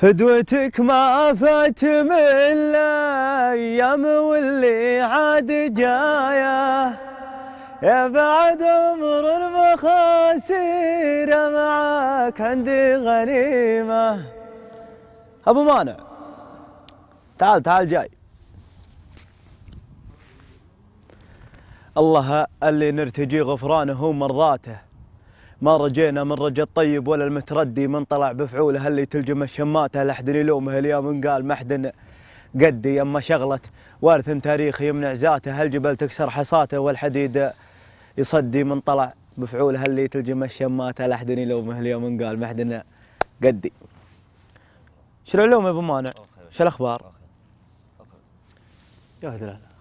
فدوتك ما فات من الايام واللي عاد جايه يا بعد عمر المخاسير معاك عندي غنيمه ابو مانع تعال تعال جاي الله اللي نرتجي غفرانه ومرضاته ما رجينا من رجا الطيب ولا المتردي من طلع بفعوله اللي تلجم الشماته لا حد يلومه اليوم قال ما حد قدي يما شغلت وارث تاريخي يمنع ذاته هالجبل تكسر حصاته والحديد يصدي من طلع بفعوله اللي تلجم الشماته لا حد يلومه اليوم قال ما حد قدي شو العلوم يا ابو مانع؟ شو الاخبار؟ يا هدلال